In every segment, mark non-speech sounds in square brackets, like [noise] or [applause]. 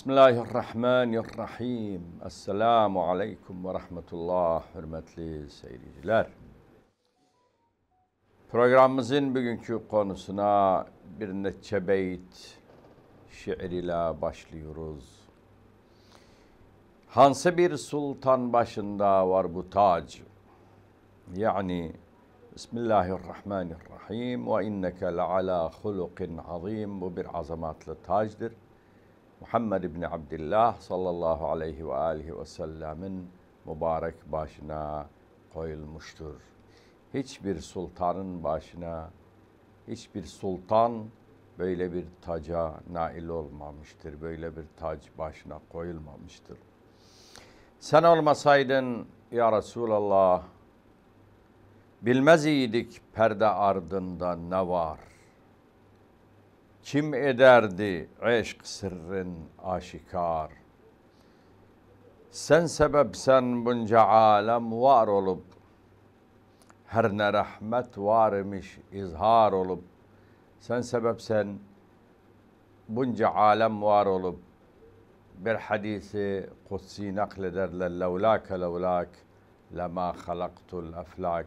Bismillahirrahmanirrahim. Esselamu aleyküm ve rahmetullah. Hürmetli seyirciler. Programımızın bugünkü konusuna bir neçe beyt şiir ile başlıyoruz. Hansı bir sultan başında var bu tac. Yani Bismillahirrahmanirrahim ve inneke le ala hulukin azim. Bu bir azamatlı tacdır. Muhammed İbni Abdullah sallallahu aleyhi ve aleyhi ve sellemin mübarek başına koyulmuştur. Hiçbir sultanın başına, hiçbir sultan böyle bir taca nail olmamıştır. Böyle bir tac başına koyulmamıştır. Sen olmasaydın ya Resulallah, bilmez idik perde ardında ne var? Kim ederdi eşk sırrın aşikar? Sen sebepsen bunca alem var olup, her ne rahmet var imiş izhar olup, sen sebepsen bunca alem var olup, bir hadisi kutsi naklederler, levlâke levlâk, lema halaktul aflak.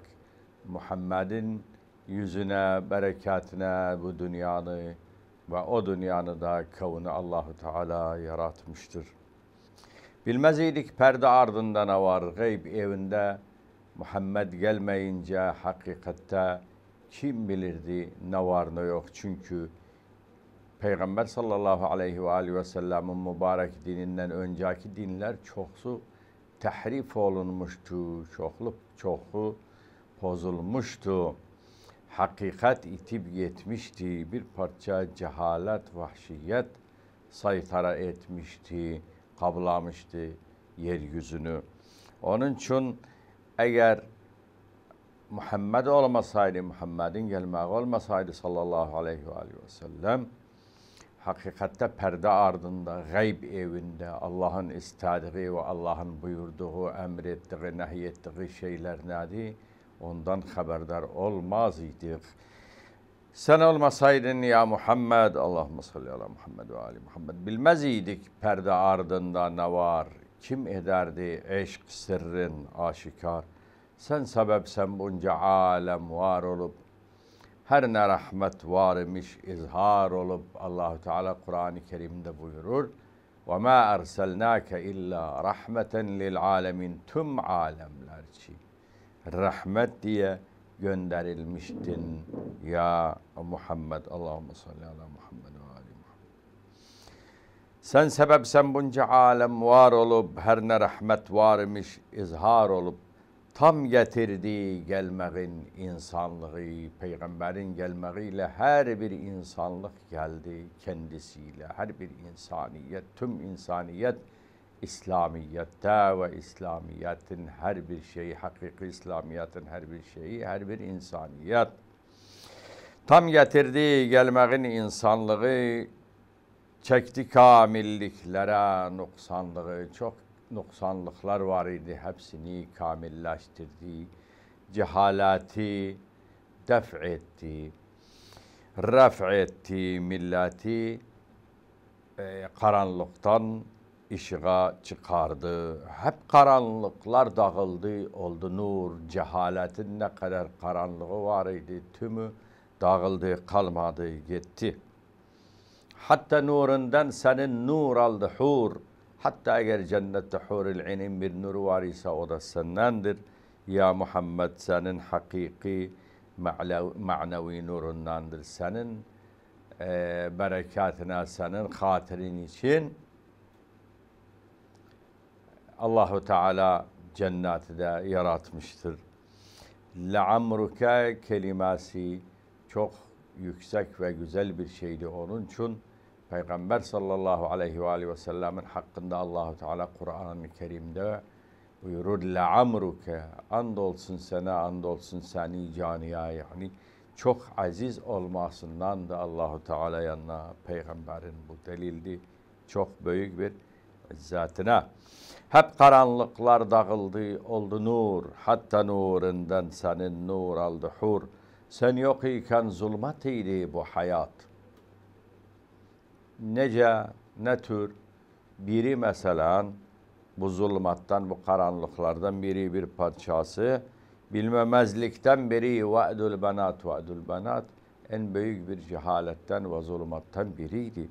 Muhammed'in yüzüne, berekatine, bu dünyanı, ve o dünyanın da kavunu Allahu Teala yaratmıştır. Bilmez perde ardında ne var gayb evinde Muhammed gelmeyince hakikatte kim bilirdi ne var ne yok çünkü Peygamber sallallahu aleyhi ve aleyhi ve sellemin mübarek dininden önceki dinler çoksu tehrif olunmuştu, çoklu çoku bozulmuştu hakikat itip yetmişti. Bir parça cehalet, vahşiyet saytara etmişti, kablamıştı yeryüzünü. Onun için eğer Muhammed olmasaydı, Muhammed'in gelmeği olmasaydı sallallahu aleyhi ve, aleyhi ve sellem, hakikatte perde ardında, gayb evinde Allah'ın istediği ve Allah'ın buyurduğu, emrettiği, nehyettiği şeyler nedir? ondan haberdar olmaz idik. Sen olmasaydın ya Muhammed, Allahümme salli ala Muhammed ve ali Muhammed. Bilmez idik perde ardında ne var, kim ederdi eşk sırrın aşikar. Sen sebepsen bunca alem var olup, her ne rahmet var imiş izhar olup Allahu Teala Kur'an-ı Kerim'de buyurur. Ve ma erselnake illa rahmeten lil alemin tüm alemler için rahmet diye gönderilmiştin ya Muhammed. Allahumme salli ala Muhammed ve ali Muhammed. Sen sebepsen bunca alem var olup her ne rahmet varmış izhar olup tam getirdi gelmeğin insanlığı, peygamberin gelmeğiyle her bir insanlık geldi kendisiyle, her bir insaniyet, tüm insaniyet İslamiyette ve İslamiyet'in her bir şeyi, hakiki İslamiyet'in her bir şeyi, her bir insaniyet. Tam getirdi gelmeğin insanlığı, çekti kamilliklere noksanlığı. Çok noksanlıklar var idi, hepsini kamilleştirdi. Cehalati def etti, ref etti milleti e, karanlıktan ışığa çıkardı. Hep karanlıklar dağıldı, oldu nur. Cehaletin ne kadar karanlığı var idi, tümü dağıldı, kalmadı, gitti. Hatta nurundan senin nur aldı hur. Hatta eğer cennette huril inin bir nuru var ise o da sendendir. Ya Muhammed senin hakiki manevi nurundandır. Senin e, berekatine, senin hatirin için Allahu Teala cenneti de yaratmıştır. Laamruke kelimesi çok yüksek ve güzel bir şeydi onun için Peygamber sallallahu aleyhi ve aleyhi ve sellemin hakkında Allahu Teala Kur'an-ı Kerim'de buyurur Laamruke andolsun sana andolsun seni caniya yani çok aziz olmasından da Allahu Teala yanına peygamberin bu delildi. Çok büyük bir zatına. Hep karanlıklar dağıldı oldu nur, hatta nurundan senin nur aldı hur. Sen yok iken zulmat idi bu hayat. Nece, ne tür? Biri mesela bu zulmattan, bu karanlıklardan biri bir parçası. Bilmemezlikten biri va'dül benat, va'dül benat en büyük bir cehaletten ve zulmattan biriydi.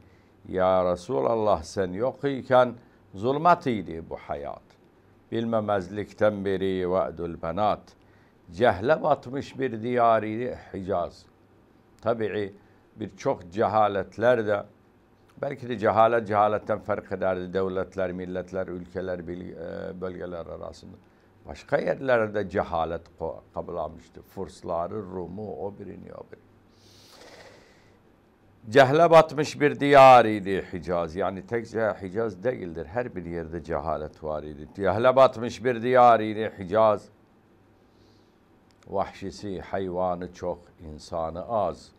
Ya Resulallah sen yok iken Zulmat idi bu hayat. Bilmemezlikten beri ve'dül benat. Cehle batmış bir diyar idi Hicaz. Tabii birçok cehaletler de belki de cehalet cehaletten fark ederdi devletler, milletler, ülkeler, e, bölgeler arasında. Başka yerlerde cehalet kabul almıştı. Fursları, Rum'u, o birini, o birini cehle batmış bir diyar idi Hicaz. Yani tekce Hicaz değildir. Her bir yerde cehalet var idi. Cehle batmış bir diyar idi Hicaz. Vahşisi, hayvanı çok, insanı az.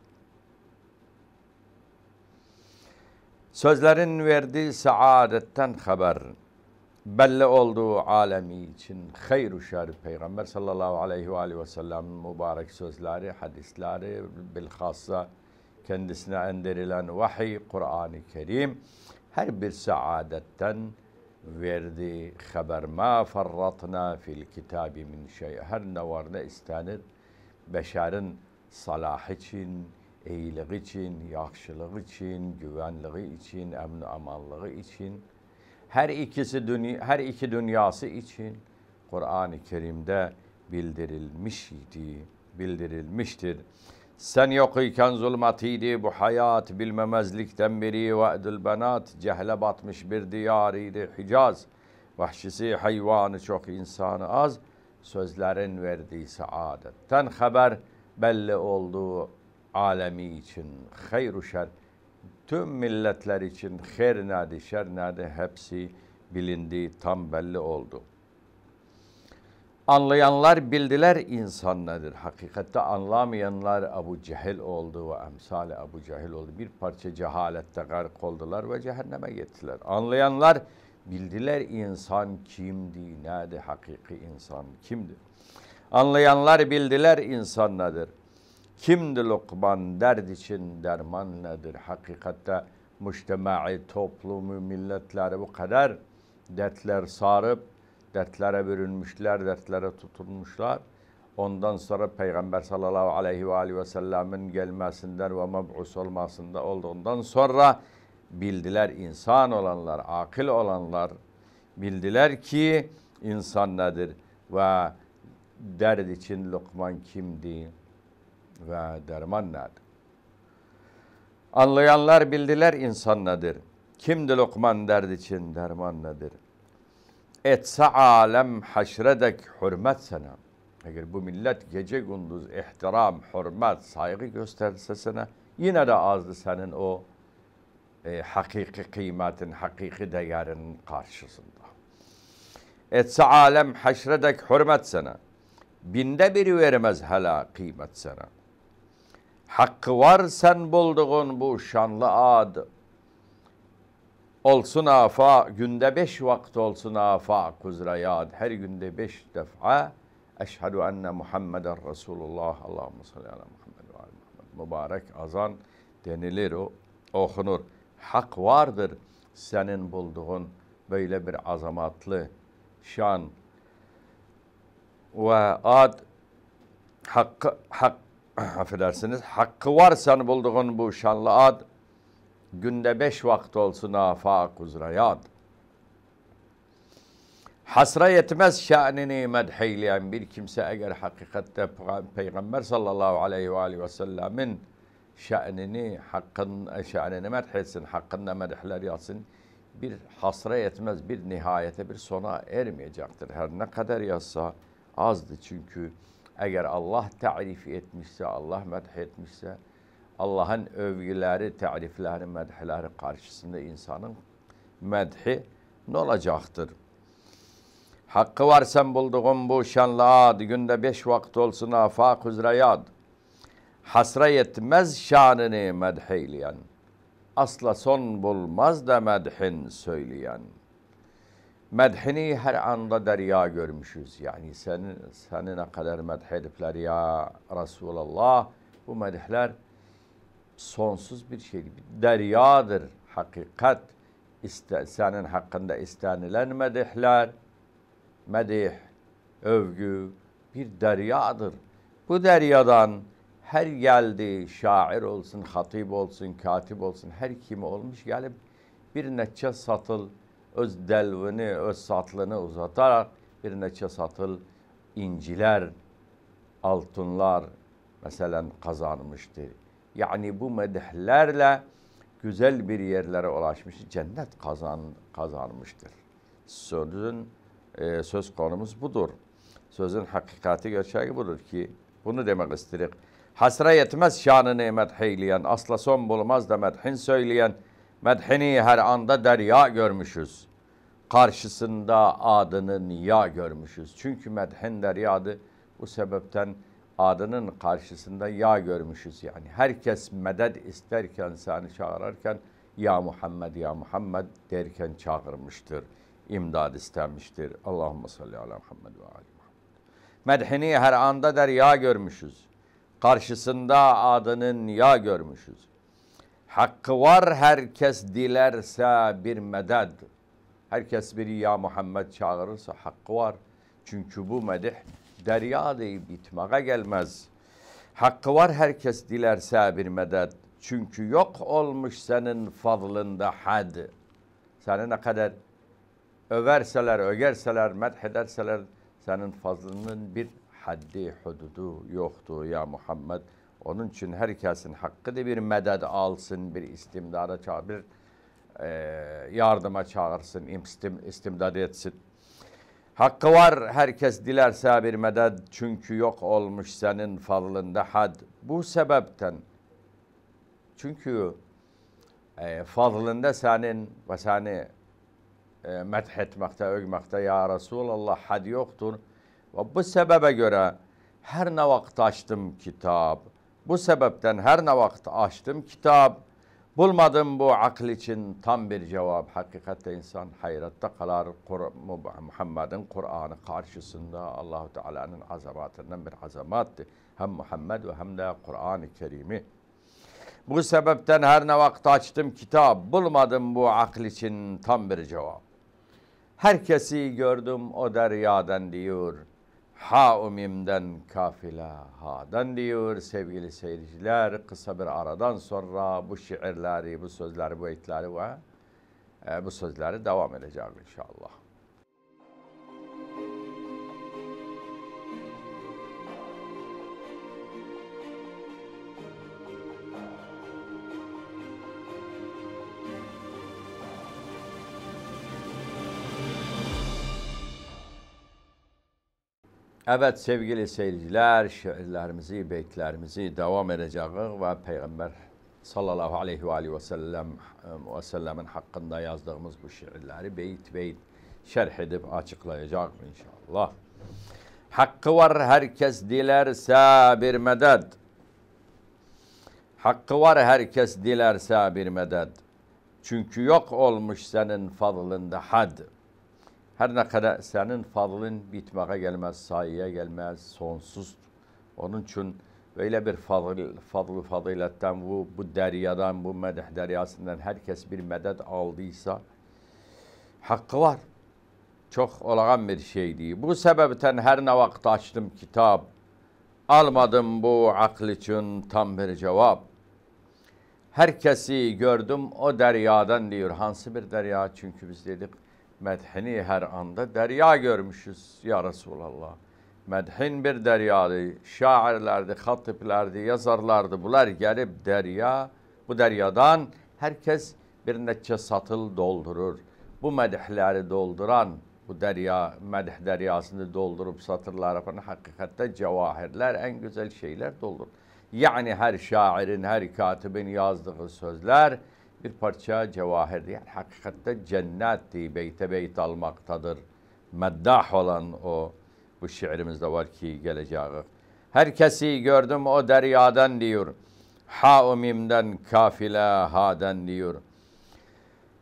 Sözlerin verdiği saadetten haber belli oldu, alemi için hayru şer Peygamber sallallahu aleyhi ve aleyhi ve sellem'in mübarek sözleri, hadisleri bilhassa kendisine endirilen vahiy Kur'an-ı Kerim her bir saadetten verdiği haber ma farratna fil kitabi min şey her ne var ne istenir beşerin salahı için iyilik için, yaxşılığı için, güvenliği için, emn amanlığı için, her ikisi dünya, her iki dünyası için Kur'an-ı Kerim'de bildirilmişti, bildirilmiştir. Sen yok iken zulmatiydi bu hayat bilmemezlikten beri ve edil benat cehle batmış bir diyariydi Hicaz. Vahşisi hayvanı çok insanı az sözlerin verdiği saadetten haber belli oldu alemi için hayru şer tüm milletler için her nerede şer nerede hepsi bilindi tam belli oldu.'' Anlayanlar bildiler insan nedir. Hakikatte anlamayanlar Abu Cehil oldu ve emsali Abu Cehil oldu. Bir parça cehalette gark oldular ve cehenneme gittiler. Anlayanlar bildiler insan kimdi, nerede hakiki insan kimdi. Anlayanlar bildiler insan nedir. Kimdi Lokman, dert için derman nedir. Hakikatte müştemai, toplumu, milletleri bu kadar dertler sarıp dertlere bürünmüşler, dertlere tutulmuşlar. Ondan sonra Peygamber sallallahu aleyhi ve aleyhi ve sellemin gelmesinden ve meb'us olmasında Ondan sonra bildiler insan olanlar, akıl olanlar bildiler ki insan nedir ve derd için Lokman kimdi ve derman nedir? Anlayanlar bildiler insan nedir? Kimdi Lokman derd için derman nedir? etse alem haşredek hürmet sana. Eğer bu millet gece gündüz ihtiram, hürmet, saygı gösterse sana yine de azdı senin o e, hakiki kıymetin, hakiki değerinin karşısında. Etse alem haşredek hürmet sana. Binde biri vermez hala kıymet sana. Hakkı var sen bulduğun bu şanlı adı. Olsun afa günde beş vakit olsun afa kuzra yad. Her günde beş defa Eşhedü enne Muhammeden Resulullah. Allahümme salli ala Muhammed ve ala Muhammed. Mübarek azan denilir o okunur. Hak vardır senin bulduğun böyle bir azamatlı şan ve ad hakkı hak [clears throat] affedersiniz hakkı var sen bulduğun bu şanlı ad Günde beş vakit olsun afak uzrayat. Hasra yetmez şanini medheyleyen bir kimse eğer hakikatte Peygamber sallallahu aleyhi ve aleyhi ve sellemin şanini, hakkın, şanini medhetsin, hakkında medhler yazsın. Bir hasra yetmez, bir nihayete, bir sona ermeyecektir. Her ne kadar yazsa azdı çünkü eğer Allah tarif etmişse, Allah medh etmişse, Allah'ın övgüleri, tarifleri, medhileri karşısında insanın medhi ne olacaktır? Hakkı var sen bulduğun bu şanlı ad, günde beş vakit olsun afak üzre yad. Hasra yetmez şanını medheyleyen, asla son bulmaz da medhin söyleyen. Medhini her anda derya görmüşüz. Yani senin, seni ne kadar medh edipler ya Resulallah. Bu medhler sonsuz bir şey gibi. Deryadır hakikat. İste, senin hakkında istenilen medihler, medih, övgü bir deryadır. Bu deryadan her geldi şair olsun, hatip olsun, katip olsun, her kimi olmuş gelip bir neçe satıl öz delvini, öz satlını uzatarak bir neçe satıl inciler, altınlar mesela kazanmıştır. Yani bu medihlerle güzel bir yerlere ulaşmış, cennet kazan, kazanmıştır. Sözün e, söz konumuz budur. Sözün hakikati gerçeği budur ki bunu demek istedik. Hasra yetmez şanını medheyleyen, asla son bulmaz da medhin söyleyen, medhini her anda derya görmüşüz. Karşısında adının ya görmüşüz. Çünkü medhin deryadı bu sebepten adının karşısında ya görmüşüz yani. Herkes medet isterken seni çağırırken ya Muhammed ya Muhammed derken çağırmıştır. İmdad istemiştir Allahumme salli ala Muhammed ve ali Muhammed. Medhini her anda der ya görmüşüz. Karşısında adının ya görmüşüz. Hakkı var herkes dilerse bir meded. Herkes bir ya Muhammed çağırırsa hakkı var. Çünkü bu medih derya deyip bitmağa gelmez. Hakkı var herkes dilerse bir medet. Çünkü yok olmuş senin fazlında had. Seni ne kadar överseler, ögerseler, medhederseler senin fazlının bir haddi, hududu yoktu ya Muhammed. Onun için herkesin hakkı da bir medet alsın, bir istimdada çağır, bir e, yardıma çağırsın, istim, istimdad etsin. Hakkı var herkes dilerse bir meded çünkü yok olmuş senin fazlında had. Bu sebepten çünkü e, fadlında senin ve seni e, methetmekte, övmekte ya Resulallah had yoktur. Ve bu sebebe göre her ne vakit açtım kitap. Bu sebepten her ne vakit açtım kitap Bulmadım bu akıl için tam bir cevap. Hakikatte insan hayrette kalar Kur Muhammed'in Kur'an'ı karşısında Allahu Teala'nın azamatından bir azamattı. Hem Muhammed ve hem de Kur'an-ı Kerim'i. Bu sebepten her ne vakit açtım kitap, bulmadım bu akıl için tam bir cevap. Herkesi gördüm o deryadan diyor.'' Ha umimden kafila ha'dan diyor sevgili seyirciler. Kısa bir aradan sonra bu şiirleri, bu sözleri, bu itleri ve bu sözleri devam edeceğim inşallah. Evet sevgili seyirciler, şiirlerimizi, beytlerimizi devam edeceğiz ve Peygamber sallallahu aleyhi ve aleyhi ve sellem ve sellemin hakkında yazdığımız bu şiirleri beyt beyt şerh edip açıklayacak inşallah. Hakkı var herkes dilerse bir medet. Hakkı var herkes dilerse bir medet. Çünkü yok olmuş senin fadlında had. Her ne kadar senin fadlın bitmeye gelmez, sayıya gelmez, sonsuz. Onun için böyle bir fadıl, fadıl bu, bu deryadan, bu medeh deryasından herkes bir medet aldıysa hakkı var. Çok olağan bir şeydi. Bu sebepten her ne vakit açtım kitap, almadım bu akıl için tam bir cevap. Herkesi gördüm o deryadan diyor. Hansı bir derya? Çünkü biz dedik Medhini her anda derya görmüşüz ya Resulallah. Medhin bir deryadı. Şairlerdi, hatiplerdi, yazarlardı. Bunlar gelip derya, bu deryadan herkes bir neçe satıl doldurur. Bu medhleri dolduran, bu derya, medh deryasını doldurup satırlar yapan hakikatte cevahirler, en güzel şeyler doldurur. Yani her şairin, her katibin yazdığı sözler bir parça cevahir. Yani hakikatte cennatti beyte beyt almaktadır. Meddah olan o bu şiirimizde var ki geleceği. Herkesi gördüm o deryadan diyor. Ha umimden kafile haden diyor.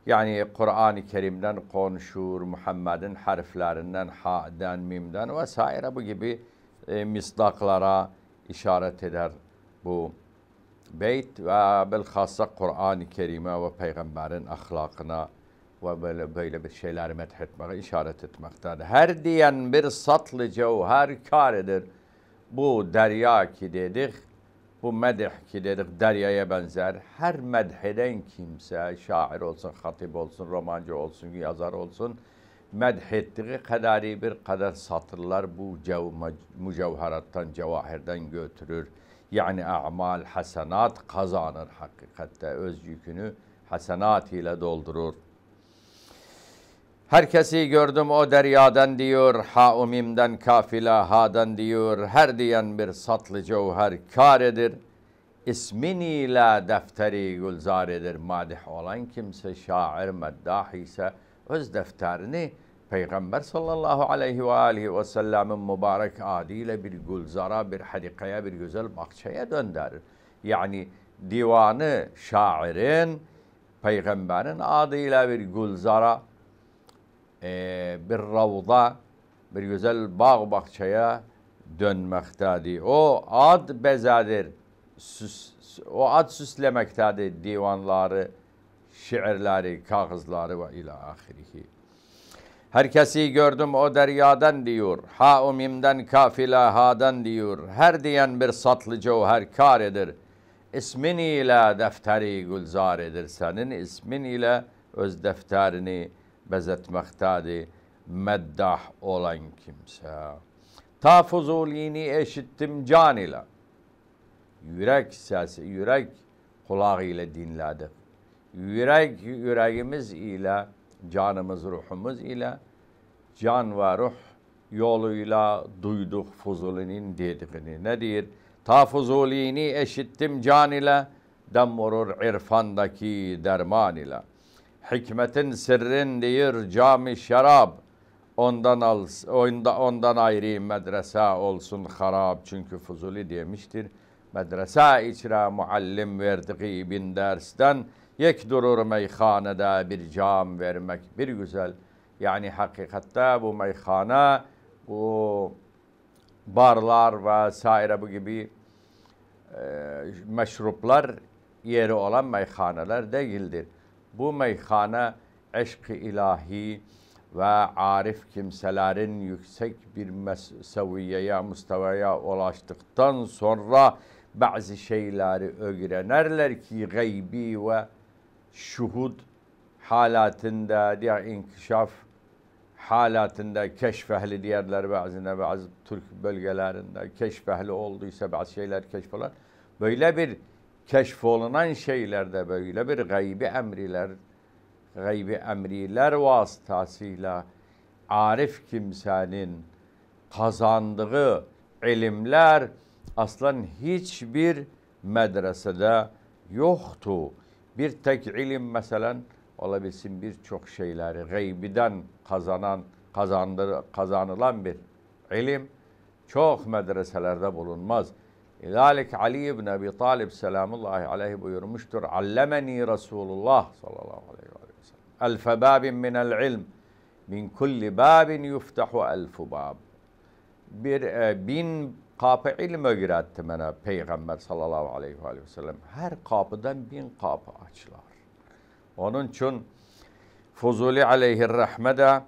Yani Kur'an-ı Kerim'den konuşur, Muhammed'in harflerinden, ha'den, mimden vesaire bu gibi e, misdaklara işaret eder bu beyt ve bilhassa Kur'an-ı Kerim'e ve Peygamber'in ahlakına ve böyle böyle bir şeyler methetmeye işaret etmektedir. Her diyen bir satlı cevher kâridir. Bu derya ki dedik, bu medih ki dedik deryaya benzer. Her medheden kimse, şair olsun, hatip olsun, romancı olsun, yazar olsun, medhettiği kadari bir kadar satırlar bu mücevherattan, cevahirden götürür. Yani amal, hasenat kazanır hakikatte öz yükünü hasenat ile doldurur. Herkesi gördüm o deryadan diyor, haumimden umimden kafile hadan diyor. Her diyen bir satlı cevher kâredir. İsmini ile defteri gülzaredir. Madih olan kimse şair, meddah ise öz defterini Peygamber sallallahu aleyhi ve aleyhi ve sellemin mübarek adiyle bir Gülzara, bir hadikaya, bir güzel bahçeye dönder. Yani divanı şairin, peygamberin adıyla bir Gülzara, e, bir ravda, bir güzel bağ bahçeye dönmektedir. O ad bezadir, süs, o ad süslemektedir divanları, şiirleri, kağızları ve ila ahirihi. Herkesi gördüm o deryadan diyor. Ha umimden kafile hadan diyor. Her diyen bir satlı cevher kar edir. İsmin ile defteri gülzar edir. Senin ismin ile öz defterini bezetmektedir. Meddah olan kimse. Ta Fuzulini eşittim can ile. Yürek sesi, yürek kulağı ile dinledim. Yürek yüreğimiz ile canımız, ruhumuz ile can ve ruh yoluyla duyduk Fuzuli'nin dediğini. Ne diyor? Ta Fuzuli'ni eşittim can ile, dem vurur irfandaki derman ile. Hikmetin sirrin diyor cami şarab, ondan al, onda, ondan ayrı medrese olsun harab. Çünkü Fuzuli demiştir, medrese içre muallim verdiği bin dersten, Yek durur meyhanede bir cam vermek bir güzel. Yani hakikatte bu meyhane, bu barlar vesaire bu gibi e, meşruplar yeri olan meyhaneler değildir. Bu meyhane eşk-ı ilahi ve arif kimselerin yüksek bir seviyeye, mustavaya ulaştıktan sonra bazı şeyleri öğrenerler ki gaybi ve şuhud halatında, diğer inkişaf halatında keşf ehli diğerler bazında bazı Türk bölgelerinde keşf ehli olduysa bazı şeyler keşf böyle bir keşf şeylerde böyle bir gaybi emriler gaybi emriler vasıtasıyla arif kimsenin kazandığı ilimler aslan hiçbir medresede yoktu. Bir tek ilim mesela olabilsin birçok şeyleri gaybiden kazanan, kazandır, kazanılan bir ilim çok medreselerde bulunmaz. İlalik Ali ibn Abi Talib selamullahi aleyhi buyurmuştur. Allemeni Resulullah sallallahu aleyhi ve sellem. Elfe babin minel ilm. Min kulli babin yuftahu elfu bab. Bir e, bin kapı ilme giretti bana Peygamber sallallahu aleyhi ve sellem. Her kapıdan bin kapı açılar. Onun için Fuzuli Aleyhi aleyhirrahmede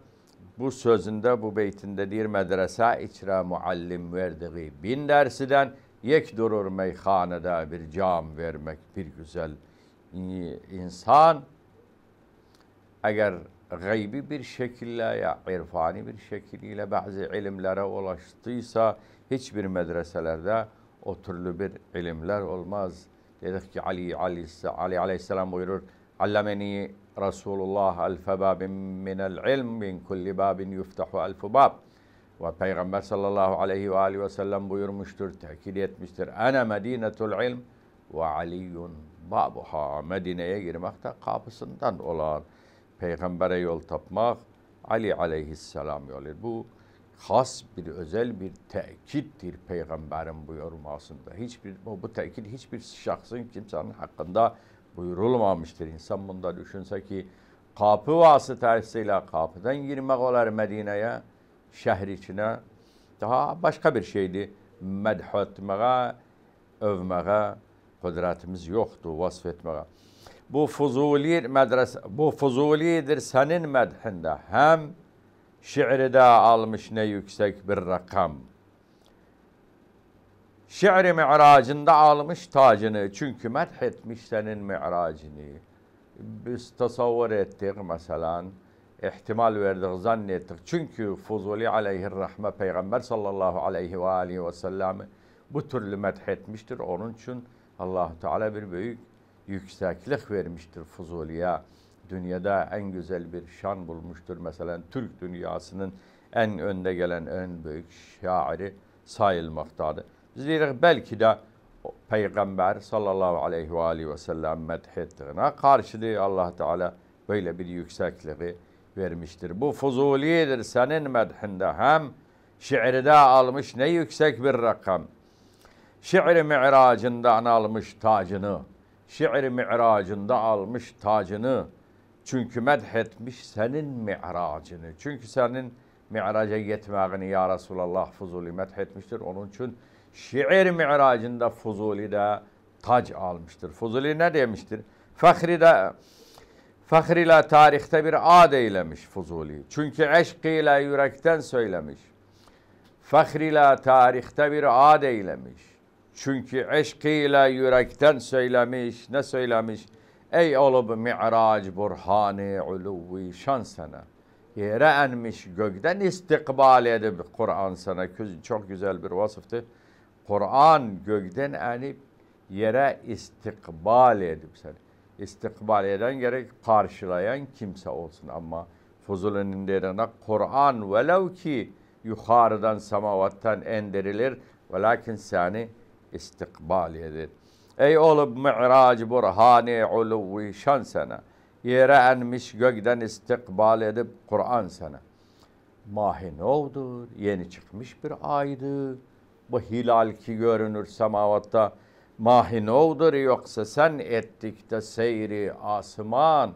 bu sözünde, bu beytinde deyir medrese içre muallim verdiği bin dersiden yek durur meyhanede bir cam vermek bir güzel insan eğer gaybi bir şekilde ya irfani bir şekilde bazı ilimlere ulaştıysa hiçbir medreselerde o türlü bir ilimler olmaz. Dedik ki Ali, Ali, Ali aleyhisselam buyurur. Allameni Resulullah elfe babin minel ilm min kulli babin yuftahu elfu bab. Ve Peygamber sallallahu aleyhi ve aleyhi ve sellem buyurmuştur, tekil etmiştir. Ana medinetul ilm ve aliyyun babuha. Medine'ye girmek de kapısından olan. Peygamber'e yol tapmak Ali aleyhisselam yolu. Bu has bir özel bir tekittir peygamberin yorumasında. Hiçbir bu, bu tekit hiçbir şahsın kimsenin hakkında buyurulmamıştır. İnsan bunda düşünse ki kapı vasıtasıyla kapıdan girmek olar Medine'ye, şehir içine daha başka bir şeydi. Medhetmeye, övmeye kudretimiz yoktu vasfetmeye. Bu fuzuli medrese, bu fuzulidir senin medhinde. Hem Şiiri de almış ne yüksek bir rakam. Şiiri mi'racında almış tacını. Çünkü methetmiş senin mi'racını. Biz tasavvur ettik mesela. ihtimal verdik, zannettik. Çünkü Fuzuli aleyhirrahme Peygamber sallallahu aleyhi ve aleyhi ve sellem'i bu türlü methetmiştir. Onun için allah Teala bir büyük yükseklik vermiştir Fuzuli'ye dünyada en güzel bir şan bulmuştur. Mesela Türk dünyasının en önde gelen en büyük şairi sayılmaktadır. Biz deyirik belki de Peygamber sallallahu aleyhi ve aleyhi ve sellem medhettiğine karşılığı allah Teala böyle bir yüksekliği vermiştir. Bu fuzulidir senin medhinde hem şiirde almış ne yüksek bir rakam. Şiir mi'racından almış tacını, şiir mi'racında almış tacını, çünkü medhetmiş senin mi'racını. Çünkü senin mi'raca gitmeğini ya Resulallah Fuzuli medhetmiştir. Onun için şiir mi'racında Fuzuli de tac almıştır. Fuzuli ne demiştir? Fahri de Fahri ile tarihte bir ad eylemiş Fuzuli. Çünkü eşk ile yürekten söylemiş. Fahri ile tarihte bir ad eylemiş. Çünkü eşk ile yürekten söylemiş. Ne söylemiş? Ey olup mi'rac burhani uluvi şan sana. Yere enmiş gökten istikbal edip Kur'an sana. Çok güzel bir vasıftı. Kur'an gökten enip yere istikbal edip seni. İstikbal eden gerek karşılayan kimse olsun ama Fuzulun dediğine Kur'an velev ki yukarıdan semavattan ve, lakin seni istikbal edip Ey olup mi'rac burhani uluvi şan sene. Yere enmiş gökden istikbal edip Kur'an sana, Mahi ne oldur? Yeni çıkmış bir aydı. Bu hilal ki görünür semavatta. Mahi ne oldur yoksa sen ettik de seyri asman.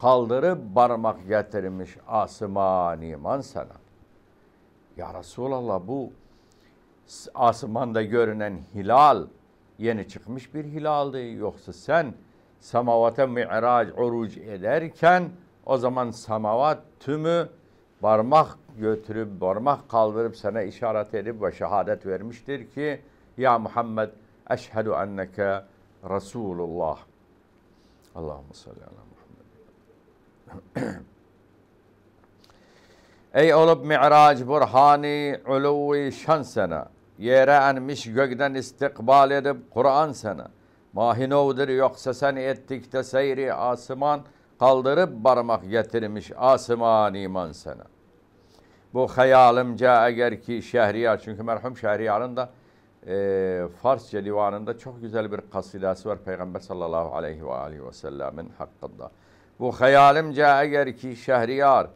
Kaldırıp barmak getirmiş asman iman sana. Ya Resulallah bu asmanda görünen hilal yeni çıkmış bir hilaldi. Yoksa sen semavata mi'rac uruc ederken o zaman semavat tümü parmak götürüp parmak kaldırıp sana işaret edip ve şehadet vermiştir ki ya Muhammed eşhedü enneke Resulullah. Allahumme salli ala Muhammed. [clears throat] Ey olup mi'rac burhani uluvi şan yere enmiş gökden istikbal edip Kur'an sana. Mahinovdur yoksa sen ettik de seyri asıman kaldırıp barmak getirmiş asıman iman sana. Bu hayalimce eğer ki Şehriyar çünkü merhum Şehriyar'ın da e, Farsça divanında çok güzel bir kasidası var Peygamber sallallahu aleyhi ve aleyhi ve sellemin hakkında. Bu hayalimce eğer ki Şehriyar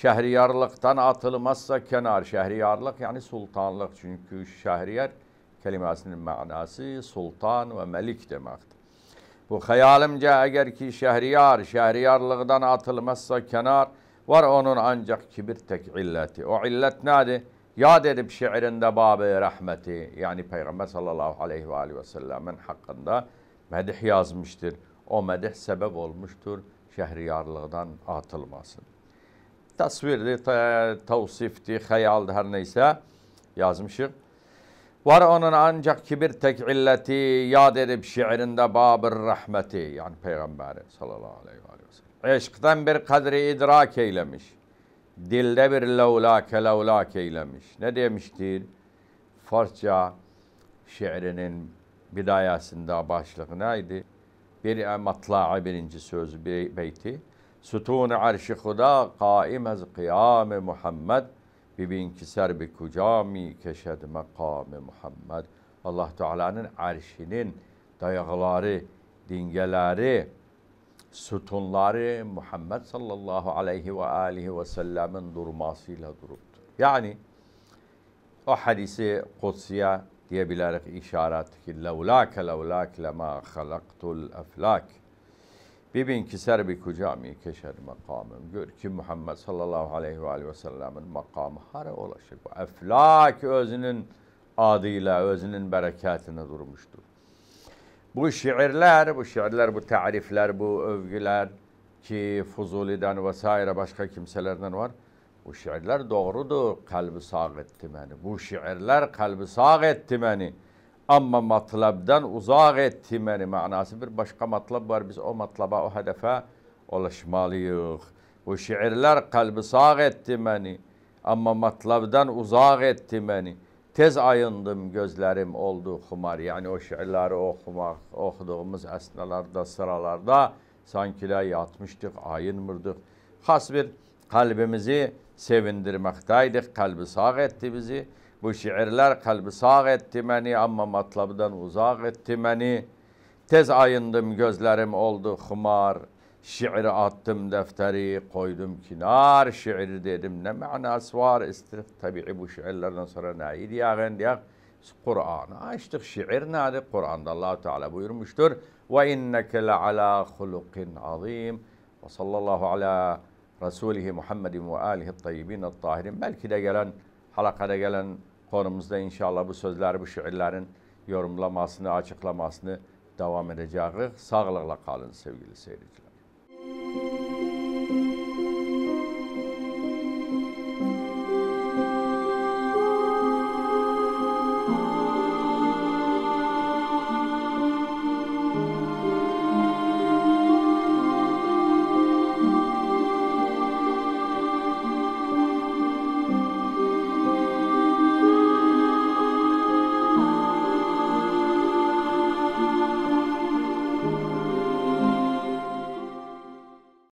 Şehriyarlıktan atılmazsa kenar. Şehriyarlık yani Sultanlık çünkü Şehriyar kelimesinin manası sultan ve məlik demektir. Bu hayalimce eğer ki Şehriyar Şehriyarlıktan atılmazsa kenar, var onun ancak kibir tək illəti. O illət nədir? Yad edib şiirində babı rəhməti, yəni Peyğəmbər sallallahu aleyhi və aleyhi və səlləmin haqqında mədih yazmışdır. O medih sebep olmuştur Şehriyarlıktan atılmasın tasvirdi, tavsifdi, hayaldi her neyse yazmışım. Var onun ancak kibir tek illeti yad edip şiirinde babır rahmeti yani peygamberi sallallahu aleyhi ve sellem. Eşkten bir kadri idrak eylemiş. Dilde bir levlake levlak eylemiş. Ne demiştir? Farsça şiirinin bidayasında başlığı neydi? Bir matla'a birinci sözü bir beyti. ستون عرش خدا قائم از قیام محمد ببین که سر به کجا می کشد مقام محمد الله تعالی عرشینین دایغلاری دینگلاری ستونلاری محمد صلی الله علیه و آله و سلم درماسی لدروبت یعنی او حدیث قدسیه دیه بلارق اشارات که لولاک لولاک لما خلقت الافلاک Bibin ki serbi cami keşer makamım. Gör ki Muhammed sallallahu aleyhi ve, aleyhi ve sellemin makamı hara ulaşık. Eflak özünün adıyla, özünün bereketine durmuştur. Bu şiirler, bu şiirler, bu tarifler, bu övgüler ki Fuzuli'den vesaire başka kimselerden var. Bu şiirler doğrudur. Kalbi sağ etti beni. Bu şiirler kalbi sağ etti beni. Ama matlabdan uzak etti beni manası. Bir başka matlab var. Biz o matlaba, o hedefe ulaşmalıyız. Bu şiirler kalbi sağ etti beni. Ama matlabdan uzak etti beni. Tez ayındım gözlerim oldu kumar. Yani o şiirleri okumak, okuduğumuz esnalarda, sıralarda sanki de yatmıştık, ayınmırdık. Xas bir kalbimizi sevindirmekteydik. Kalbi sağ etti bizi. Bu şiirler kalbi sağ etti beni ama matlabdan uzak etti beni. Tez ayındım gözlerim oldu humar. Şiiri attım defteri koydum kinar. Şiir dedim ne manası var? İstirh tabii bu şiirlerden sonra neydi ya gendiyak? Kur'an'ı açtık. Şiir nedir? Kur'an'da allah Teala buyurmuştur. Ve inneke le ala hulukin azim. Ve sallallahu ala Resulihi Muhammedin ve alihi tayyibin tahirin. Belki de gelen halakada gelen Konumuzda inşallah bu sözləri, bu şeirlərin yorumlamasını, açıqlamasını davam edəcəyik. Sağlıqla qalın sevgili seyircilər.